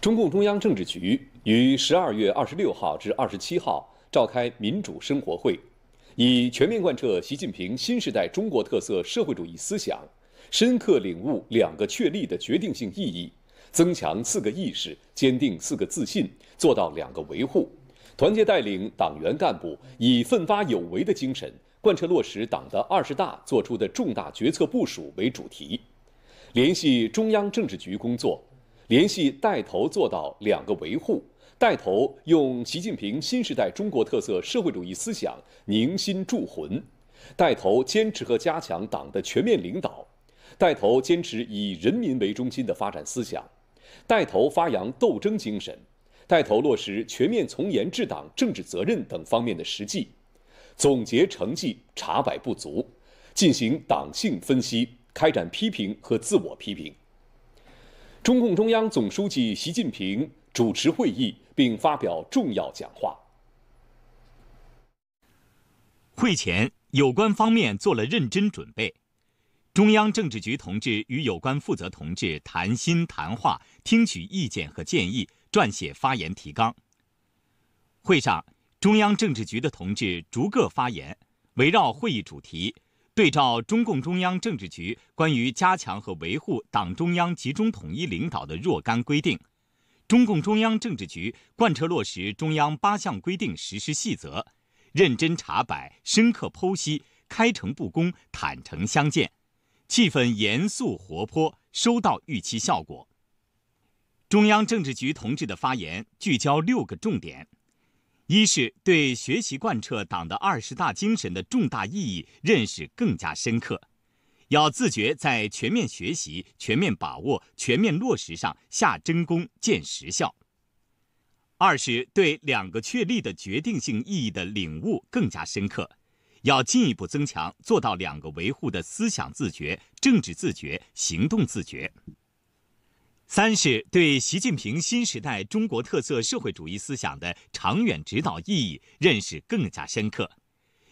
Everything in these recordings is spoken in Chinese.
中共中央政治局于十二月二十六号至二十七号召开民主生活会，以全面贯彻习近平新时代中国特色社会主义思想，深刻领悟“两个确立”的决定性意义，增强“四个意识”，坚定“四个自信”，做到“两个维护”，团结带领党员干部以奋发有为的精神贯彻落实党的二十大作出的重大决策部署为主题，联系中央政治局工作。联系带头做到两个维护，带头用习近平新时代中国特色社会主义思想凝心铸魂，带头坚持和加强党的全面领导，带头坚持以人民为中心的发展思想，带头发扬斗争精神，带头落实全面从严治党政治责任等方面的实际，总结成绩，查摆不足，进行党性分析，开展批评和自我批评。中共中央总书记习近平主持会议并发表重要讲话。会前，有关方面做了认真准备，中央政治局同志与有关负责同志谈心谈话，听取意见和建议，撰写发言提纲。会上，中央政治局的同志逐个发言，围绕会议主题。对照中共中央政治局关于加强和维护党中央集中统一领导的若干规定，中共中央政治局贯彻落实中央八项规定实施细则，认真查摆，深刻剖析，开诚布公，坦诚相见，气氛严肃活泼，收到预期效果。中央政治局同志的发言聚焦六个重点。一是对学习贯彻党的二十大精神的重大意义认识更加深刻，要自觉在全面学习、全面把握、全面落实上下真功、见实效。二是对“两个确立”的决定性意义的领悟更加深刻，要进一步增强做到“两个维护”的思想自觉、政治自觉、行动自觉。三是对习近平新时代中国特色社会主义思想的长远指导意义认识更加深刻，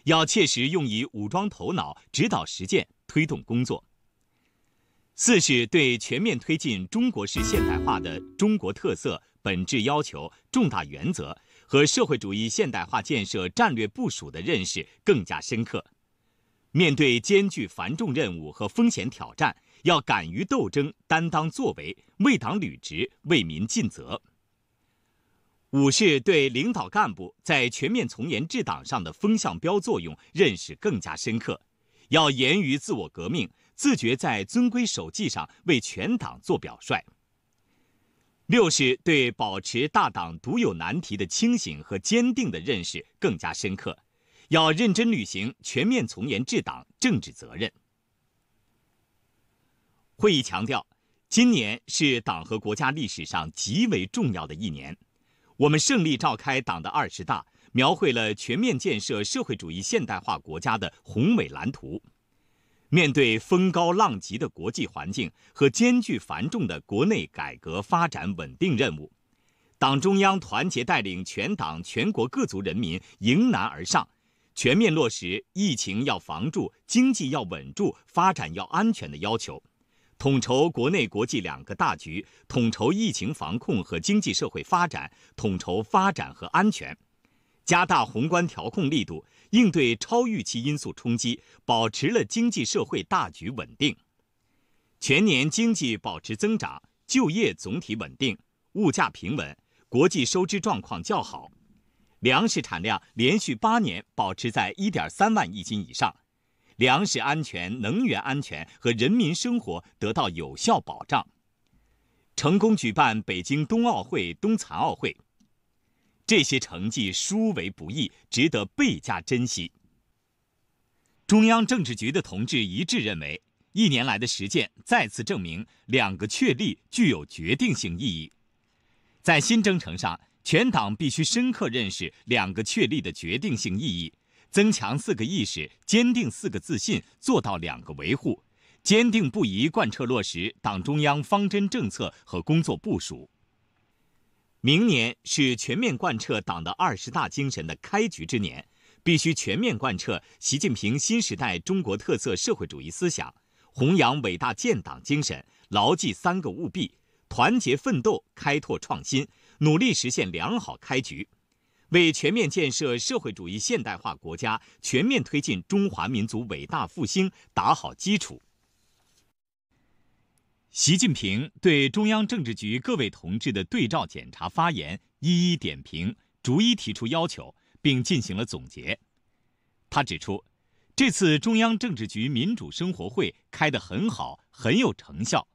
要切实用以武装头脑、指导实践、推动工作。四是对全面推进中国式现代化的中国特色本质要求、重大原则和社会主义现代化建设战略部署的认识更加深刻，面对艰巨繁重任务和风险挑战。要敢于斗争、担当作为，为党履职、为民尽责。五是对领导干部在全面从严治党上的风向标作用认识更加深刻，要严于自我革命，自觉在遵规守纪上为全党做表率。六是对保持大党独有难题的清醒和坚定的认识更加深刻，要认真履行全面从严治党政治责任。会议强调，今年是党和国家历史上极为重要的一年，我们胜利召开党的二十大，描绘了全面建设社会主义现代化国家的宏伟蓝图。面对风高浪急的国际环境和艰巨繁重的国内改革发展稳定任务，党中央团结带领全党全国各族人民迎难而上，全面落实疫情要防住、经济要稳住、发展要安全的要求。统筹国内国际两个大局，统筹疫情防控和经济社会发展，统筹发展和安全，加大宏观调控力度，应对超预期因素冲击，保持了经济社会大局稳定。全年经济保持增长，就业总体稳定，物价平稳，国际收支状况较好，粮食产量连续八年保持在1.3万亿斤以上。粮食安全、能源安全和人民生活得到有效保障，成功举办北京冬奥会、冬残奥会，这些成绩殊为不易，值得倍加珍惜。中央政治局的同志一致认为，一年来的实践再次证明“两个确立”具有决定性意义，在新征程上，全党必须深刻认识“两个确立”的决定性意义。增强四个意识，坚定四个自信，做到两个维护，坚定不移贯彻落实党中央方针政策和工作部署。明年是全面贯彻党的二十大精神的开局之年，必须全面贯彻习近平新时代中国特色社会主义思想，弘扬伟大建党精神，牢记三个务必，团结奋斗，开拓创新，努力实现良好开局。为全面建设社会主义现代化国家、全面推进中华民族伟大复兴打好基础。习近平对中央政治局各位同志的对照检查发言一一点评，逐一提出要求，并进行了总结。他指出，这次中央政治局民主生活会开得很好，很有成效，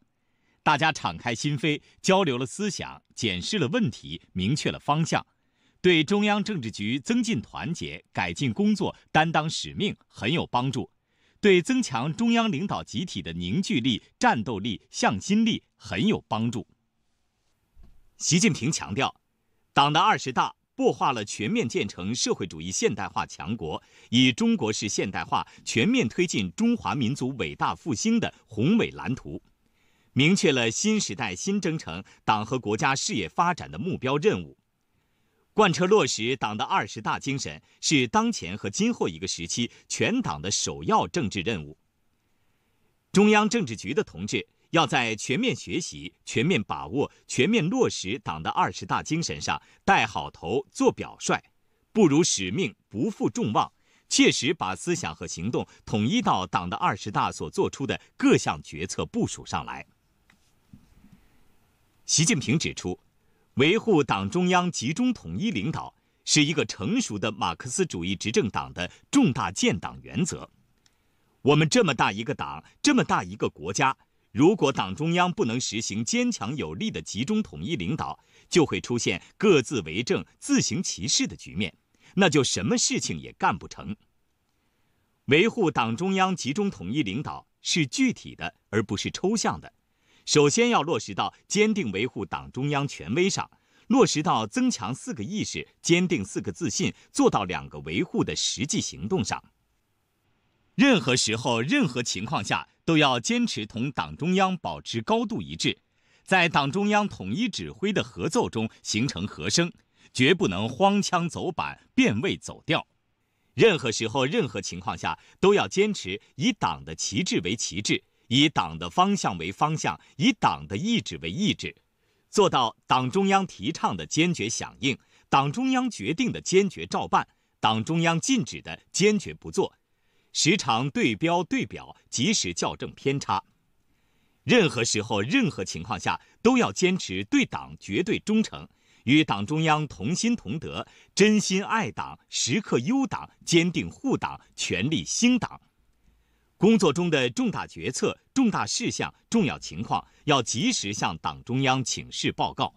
大家敞开心扉，交流了思想，检视了问题，明确了方向。对中央政治局增进团结、改进工作、担当使命很有帮助，对增强中央领导集体的凝聚力、战斗力、向心力很有帮助。习近平强调，党的二十大擘画了全面建成社会主义现代化强国、以中国式现代化全面推进中华民族伟大复兴的宏伟蓝图，明确了新时代新征程党和国家事业发展的目标任务。贯彻落实党的二十大精神是当前和今后一个时期全党的首要政治任务。中央政治局的同志要在全面学习、全面把握、全面落实党的二十大精神上带好头、做表率，不辱使命、不负众望，切实把思想和行动统一到党的二十大所作出的各项决策部署上来。习近平指出。维护党中央集中统一领导是一个成熟的马克思主义执政党的重大建党原则。我们这么大一个党，这么大一个国家，如果党中央不能实行坚强有力的集中统一领导，就会出现各自为政、自行其事的局面，那就什么事情也干不成。维护党中央集中统一领导是具体的，而不是抽象的。首先要落实到坚定维护党中央权威上，落实到增强四个意识、坚定四个自信、做到两个维护的实际行动上。任何时候、任何情况下，都要坚持同党中央保持高度一致，在党中央统一指挥的合奏中形成和声，绝不能荒腔走板、变位走调。任何时候、任何情况下，都要坚持以党的旗帜为旗帜。以党的方向为方向，以党的意志为意志，做到党中央提倡的坚决响应，党中央决定的坚决照办，党中央禁止的坚决不做，时常对标对表，及时校正偏差。任何时候、任何情况下，都要坚持对党绝对忠诚，与党中央同心同德，真心爱党，时刻忧党，坚定护党，全力兴党。工作中的重大决策、重大事项、重要情况要及时向党中央请示报告。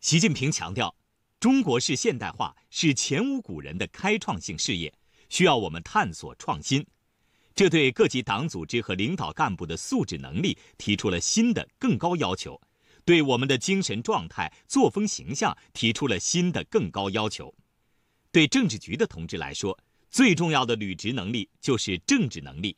习近平强调，中国式现代化是前无古人的开创性事业，需要我们探索创新，这对各级党组织和领导干部的素质能力提出了新的更高要求，对我们的精神状态、作风形象提出了新的更高要求，对政治局的同志来说。最重要的履职能力就是政治能力，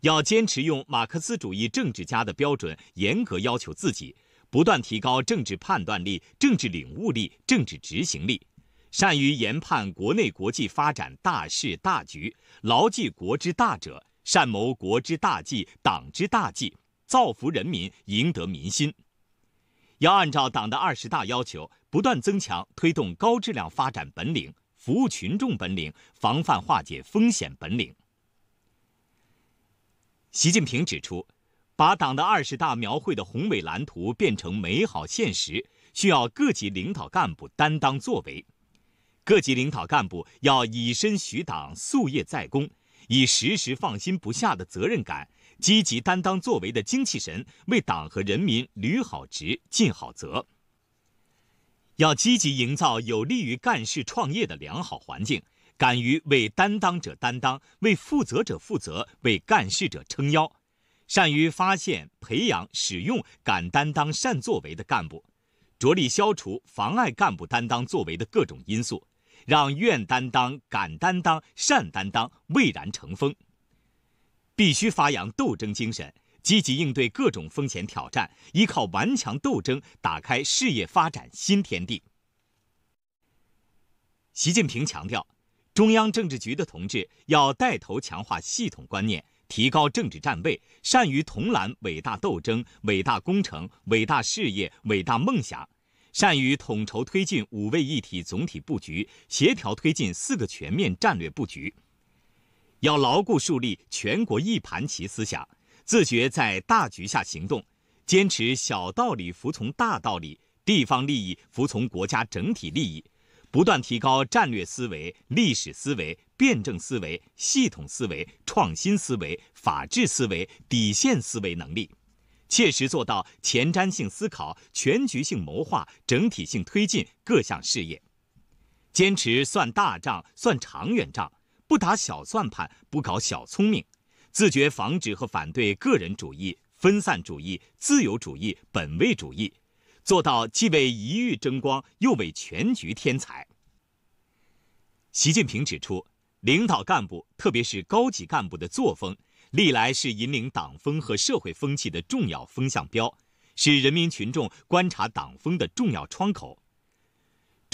要坚持用马克思主义政治家的标准严格要求自己，不断提高政治判断力、政治领悟力、政治执行力，善于研判国内国际发展大势大局，牢记国之大者，善谋国之大计、党之大计，造福人民，赢得民心。要按照党的二十大要求，不断增强推动高质量发展本领。服务群众本领、防范化解风险本领。习近平指出，把党的二十大描绘的宏伟蓝图变成美好现实，需要各级领导干部担当作为。各级领导干部要以身许党、夙夜在公，以时时放心不下的责任感、积极担当作为的精气神，为党和人民履好职、尽好责。要积极营造有利于干事创业的良好环境，敢于为担当者担当、为负责者负责、为干事者撑腰，善于发现、培养、使用敢担当、善作为的干部，着力消除妨碍干部担当作为的各种因素，让愿担当、敢担当、善担当蔚然成风。必须发扬斗争精神。积极应对各种风险挑战，依靠顽强斗争打开事业发展新天地。习近平强调，中央政治局的同志要带头强化系统观念，提高政治站位，善于统揽伟大斗争、伟大工程、伟大事业、伟大梦想，善于统筹推进“五位一体”总体布局，协调推进“四个全面”战略布局，要牢固树立全国一盘棋思想。自觉在大局下行动，坚持小道理服从大道理，地方利益服从国家整体利益，不断提高战略思维、历史思维、辩证思维、系统思维、创新思维、法治思维、底线思维能力，切实做到前瞻性思考、全局性谋划、整体性推进各项事业，坚持算大账、算长远账，不打小算盘、不搞小聪明。自觉防止和反对个人主义、分散主义、自由主义、本位主义，做到既为一域争光，又为全局添彩。习近平指出，领导干部特别是高级干部的作风，历来是引领党风和社会风气的重要风向标，是人民群众观察党风的重要窗口。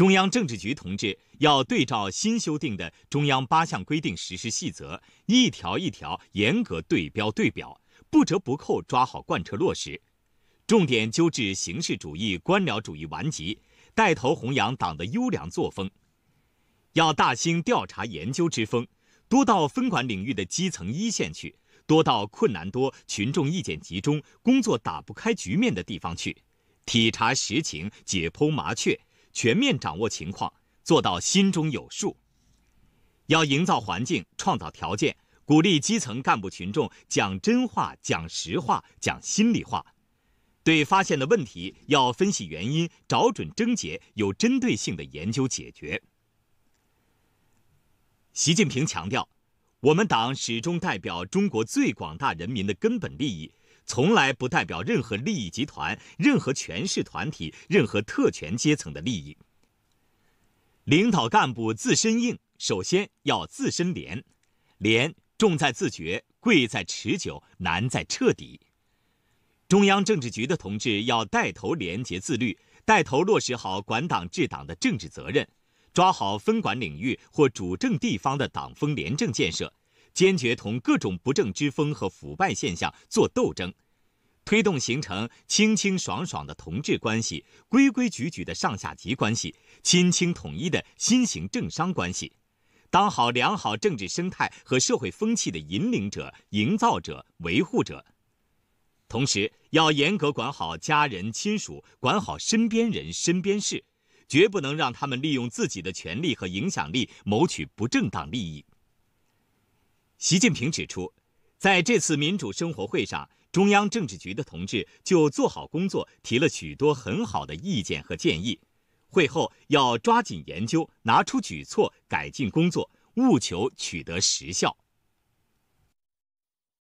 中央政治局同志要对照新修订的中央八项规定实施细则，一条一条严格对标对表，不折不扣抓好贯彻落实，重点纠治形式主义、官僚主义顽疾，带头弘扬党的优良作风。要大兴调查研究之风，多到分管领域的基层一线去，多到困难多、群众意见集中、工作打不开局面的地方去，体察实情，解剖麻雀。全面掌握情况，做到心中有数。要营造环境，创造条件，鼓励基层干部群众讲真话、讲实话、讲心里话。对发现的问题，要分析原因，找准症结，有针对性的研究解决。习近平强调，我们党始终代表中国最广大人民的根本利益。从来不代表任何利益集团、任何权势团体、任何特权阶层的利益。领导干部自身硬，首先要自身廉，廉重在自觉，贵在持久，难在彻底。中央政治局的同志要带头廉洁自律，带头落实好管党治党的政治责任，抓好分管领域或主政地方的党风廉政建设。坚决同各种不正之风和腐败现象作斗争，推动形成清清爽爽的同志关系、规规矩矩的上下级关系、亲清统一的新型政商关系，当好良好政治生态和社会风气的引领者、营造者、维护者。同时，要严格管好家人亲属，管好身边人身边事，绝不能让他们利用自己的权利和影响力谋取不正当利益。习近平指出，在这次民主生活会上，中央政治局的同志就做好工作提了许多很好的意见和建议，会后要抓紧研究，拿出举措，改进工作，务求取得实效。